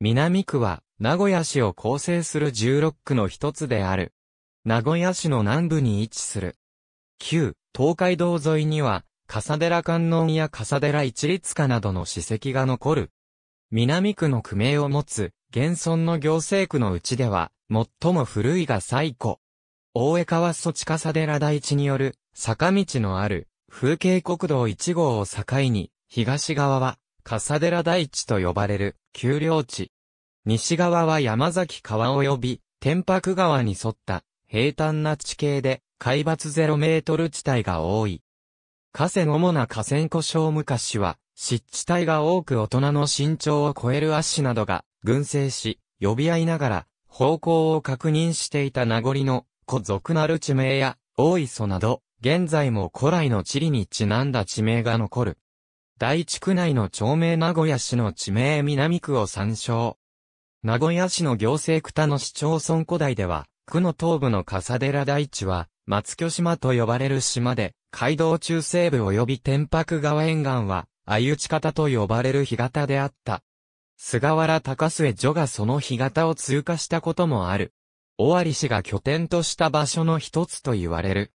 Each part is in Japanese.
南区は、名古屋市を構成する16区の一つである。名古屋市の南部に位置する。旧、東海道沿いには、笠寺観音や笠寺一律家などの史跡が残る。南区の区名を持つ、現存の行政区のうちでは、最も古いが最古。大江川措置笠寺台地による、坂道のある、風景国道1号を境に、東側は、笠寺台地と呼ばれる、丘陵地。西側は山崎川及び天白川に沿った平坦な地形で海抜ゼロメートル地帯が多い。河川主な河川故障昔は湿地帯が多く大人の身長を超える足などが群生し、呼び合いながら方向を確認していた名残の古俗なる地名や大磯など、現在も古来の地理にちなんだ地名が残る。大地区内の町名名古屋市の地名南区を参照。名古屋市の行政区田の市町村古代では、区の東部の笠寺大地は、松巨島と呼ばれる島で、街道中西部及び天白川沿岸は、ゆち方と呼ばれる干潟であった。菅原高末女がその干潟を通過したこともある。尾張市が拠点とした場所の一つと言われる。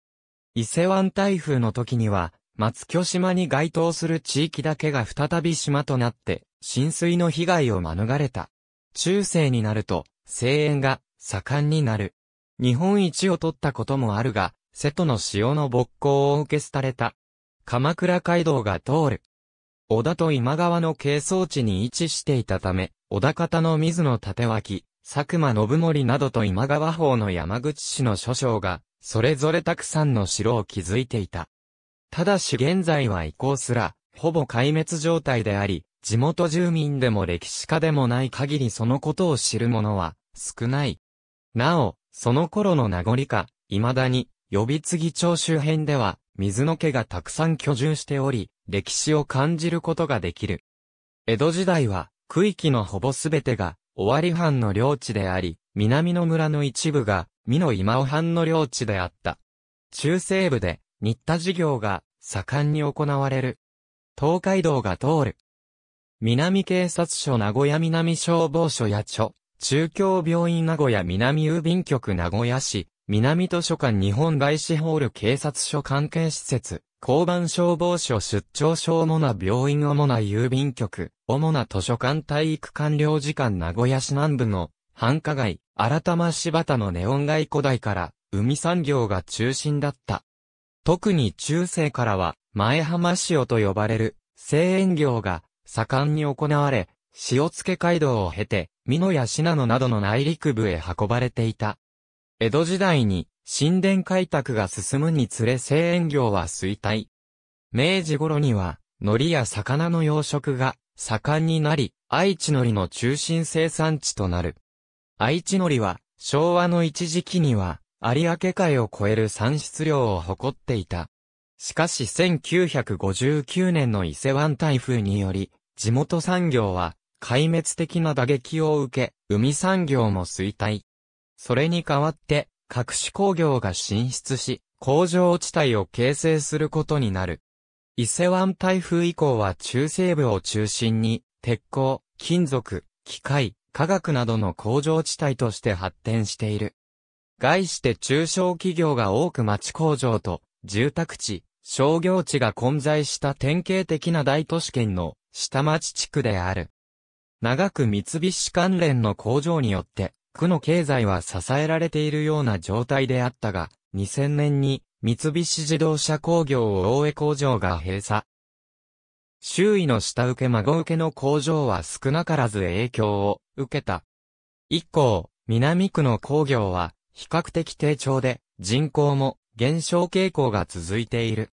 伊勢湾台風の時には、松巨島に該当する地域だけが再び島となって、浸水の被害を免れた。中世になると、声援が盛んになる。日本一を取ったこともあるが、瀬戸の潮の勃興を受けてれた。鎌倉街道が通る。小田と今川の係争地に位置していたため、小田方の水野立脇、佐久間信盛などと今川方の山口市の諸将が、それぞれたくさんの城を築いていた。ただし現在は移行すら、ほぼ壊滅状態であり、地元住民でも歴史家でもない限りそのことを知る者は少ない。なお、その頃の名残か、未だに、予備継町周辺では、水の家がたくさん居住しており、歴史を感じることができる。江戸時代は、区域のほぼすべてが、尾張藩の領地であり、南の村の一部が、美濃今尾藩の領地であった。中西部で、新田事業が、盛んに行われる。東海道が通る。南警察署名古屋南消防署や署、中京病院名古屋南郵便局名古屋市、南図書館日本外資ホール警察署関係施設、交番消防署出張所主な病院主な郵便局、主な図書館体育館領事館名古屋市南部の繁華街、新玉柴田のネオン街古代から海産業が中心だった。特に中世からは前浜塩と呼ばれる製塩業が盛んに行われ、塩付街道を経て、美濃や信濃などの内陸部へ運ばれていた。江戸時代に神殿開拓が進むにつれ製塩業は衰退。明治頃には、海苔や魚の養殖が盛んになり、愛知海苔の中心生産地となる。愛知海苔は、昭和の一時期には、有明海を超える産出量を誇っていた。しかし1959年の伊勢湾台風により、地元産業は壊滅的な打撃を受け、海産業も衰退。それに代わって、各種工業が進出し、工場地帯を形成することになる。伊勢湾台風以降は中西部を中心に、鉄鋼、金属、機械、化学などの工場地帯として発展している。概して中小企業が多く町工場と、住宅地、商業地が混在した典型的な大都市圏の下町地区である。長く三菱関連の工場によって、区の経済は支えられているような状態であったが、2000年に三菱自動車工業大江工場が閉鎖。周囲の下請け孫請けの工場は少なからず影響を受けた。以降、南区の工業は比較的低調で人口も減少傾向が続いている。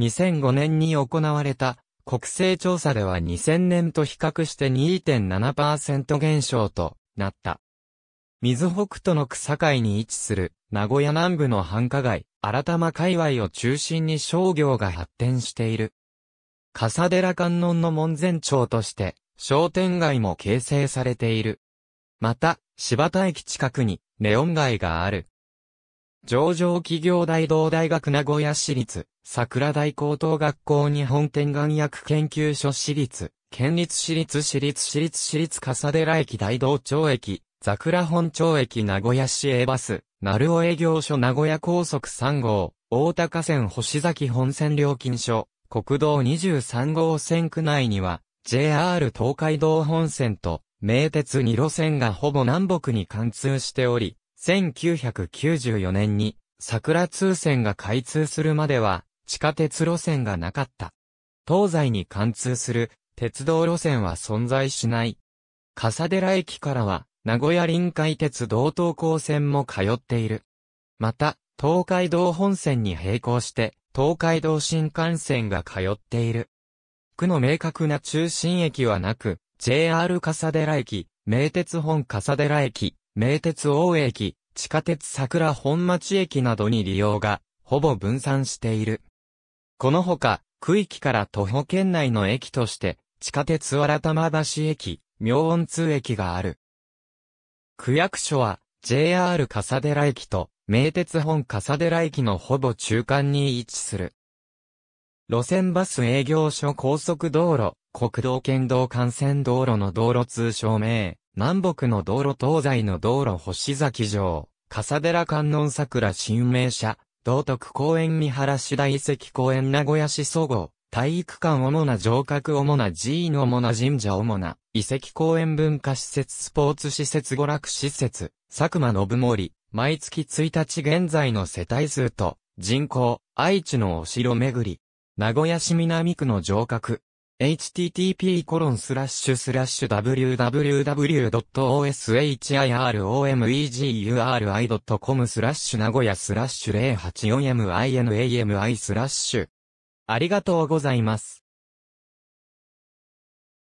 2005年に行われた国勢調査では2000年と比較して2.7%減少となった。水北斗の草海に位置する名古屋南部の繁華街、新玉界隈を中心に商業が発展している。笠寺観音の門前町として商店街も形成されている。また、柴田駅近くにネオン街がある。上場企業大道大学名古屋市立、桜台高等学校日本天眼薬研究所市立、県立市立市立市立市立笠寺駅大道町駅、桜本町駅名古屋市営バス、鳴尾営業所名古屋高速3号、大高線星崎本線料金所、国道23号線区内には、JR 東海道本線と、名鉄2路線がほぼ南北に貫通しており、1994年に桜通線が開通するまでは地下鉄路線がなかった。東西に貫通する鉄道路線は存在しない。笠寺駅からは名古屋臨海鉄道東高線も通っている。また、東海道本線に並行して東海道新幹線が通っている。区の明確な中心駅はなく、JR 笠寺駅、名鉄本笠寺駅、名鉄大駅、地下鉄桜本町駅などに利用が、ほぼ分散している。このほか、区域から徒歩圏内の駅として、地下鉄新玉橋駅、明音通駅がある。区役所は、JR 笠寺駅と、名鉄本笠寺駅のほぼ中間に位置する。路線バス営業所高速道路、国道県道幹線道路の道路通称名。南北の道路東西の道路星崎城、笠寺観音桜新名社、道徳公園三原市大遺跡公園名古屋市総合、体育館主な城郭主な寺院主な神社主な遺跡公園文化施設スポーツ施設娯楽施設、佐久間信盛、毎月1日現在の世帯数と人口、愛知のお城巡り、名古屋市南区の城郭、http://www.oshiromeguri.com スラッシュ名古屋スラッシュ0 8 4 m i n a m i スラッシュありがとうございます。